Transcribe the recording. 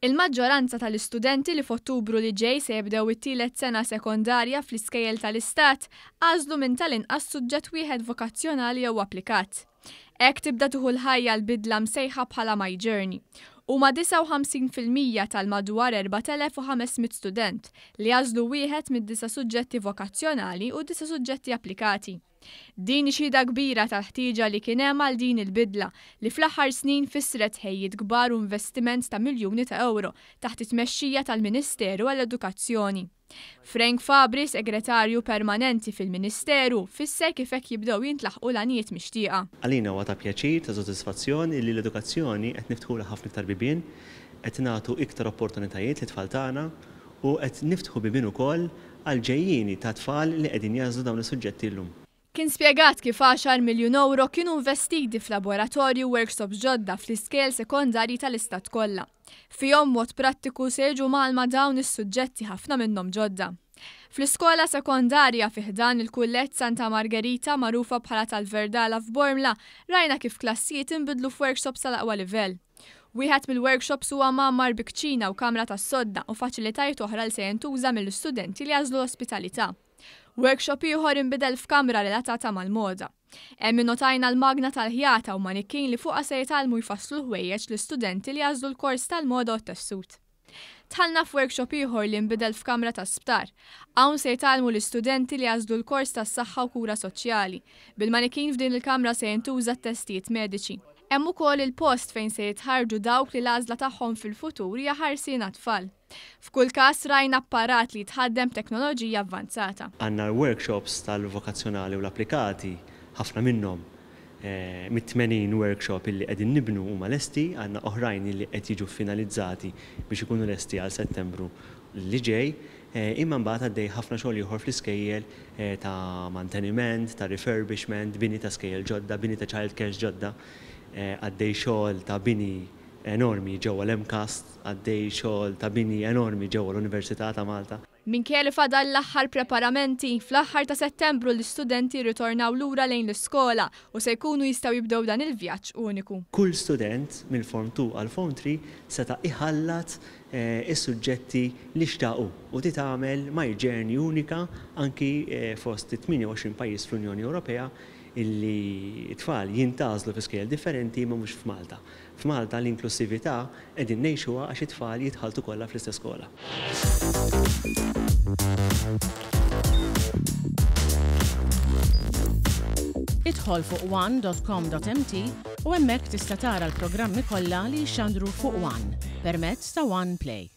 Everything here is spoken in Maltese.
Il-maġġoranza tal-istudenti li f'Ottubru li ġej se jibdew it-tielet sena sekondarja fl-iskejjel tal-Istat għażlu minn tal-inqas suġġett wieħed vokazzjonali jew applikat. Hekk tibda tuħu l-ħajja l-bidla msejħa bħala My Journey. Huma 59% tal-madwar 4500 student li għażlu wieħed mid-disa suġġetti vokazzjonali u disa suġġetti applikati. Din xida kbira ta' li kien hemm għal din il-bidla li fl-aħħar snin fisret ħejjiet kbar u investiment ta' miljuni ta' euro taħt it-tmexxija tal-Ministeru għall-Edukazzjoni. Frank Fabri, segretarju permanenti fil-Ministeru, kif hekk jibdew jintlaħqu l għanijiet mixtieqa. Għalina huwa ta' pjaċir ta' sodisfazzjoni li l-edukazzjoni qed niftħu ħafna iktar bibien, qed nagħtu iktar opportunitajiet li tfal tagħna u qed niftħu bibien ukoll għal ġejjini ta' tfal li qegħdin jażlu dawn is-suġġetti llum. Kien spiegat kif 10 miljon euro kienu investiti f'laboratorju workshops ġodda fl-iskel sekondari tal-istat kollha. Fihom mod prattiku seġu malma dawn is-suġġetti ħafna minnhom ġodda. Fl-iskola sekondarja fiħdan il-kullet Santa Margherita marufa bħala tal-Verdala f'Bormla rajna kif klassijiet inbidlu f'workshops tal-aqwa livell. Wieħed mill-workshops huwa mammar bikċina u kamra tas-sodda u faċilitajiet oħra l se jintuża mill-istudenti li jażlu ospitalità. Workshop ieħor inbidel f'kamra relatata mal-moda. Hemm notajna l-magna tal-ħjata u manikin li fuqha se jitalmu jfasslu ħwejjeġ l-istudenti li jażlu l-kors tal-moda u t-tessut. Tħalna f'workshop ieħor li nbidel f'kamra ta' sptar. Hawn se jtalmu l-istudenti li jażdu l-kors tas-saħħa u kura soċjali. Bil-manikin f'din il-kamra se jintuża testijiet mediċi. Hemm ukoll il-post fejn se jitħarġu dawk li l-għażla tagħhom fil-futur hija tfal. F'kull każ rajna apparat li tħaddem teknoloġija avvanzata. Għandna workshops tal-vokazzjonali u l-applikati ħafna minnhom eh, mit-80 workshop illi qegħdin nibnu huma lesti, għandna oħrajn illi qed jiġu finalizzati biex ikunu lesti għal Settembru li ġej, eh, imma mbagħad għaddej ħafna xogħol ieħor fl-iskejjel eh, ta' manteniment, ta' refurbishment, bini ta' skejjel ġodda, bini ta' child care ġodda, għaddej xogħol ta' bini enormi ġewwa l-MCAST għaddej xogħol ta' bini enormi ġewwa l-Università ta' Malta. Min li fadal l-aħħar preparamenti, fl-aħħar ta' settembru l-istudenti ritornaw lura lejn l-iskola u se jkunu jistgħu jibdew dan il-vjaġġ uniku. Kull student mill form 2 għal form 3 seta' iħallat eh, is-suġġetti li xtaqu u ti tagħmel ma' journey unika anki eh, fost 28 pajjiż fl-Unjoni Ewropea illi tfal jintazlu fi skejl differenti ma mhux f'Malta. F'Malta l-inklusività qegħdin ngħixuha għax it-tfal jitħaltu kollha fl-istess skola. Idħol fuq one.com.mt u hemmhekk tista' tara l-programmi kollha li xandru fuq One permezz ta' One Play.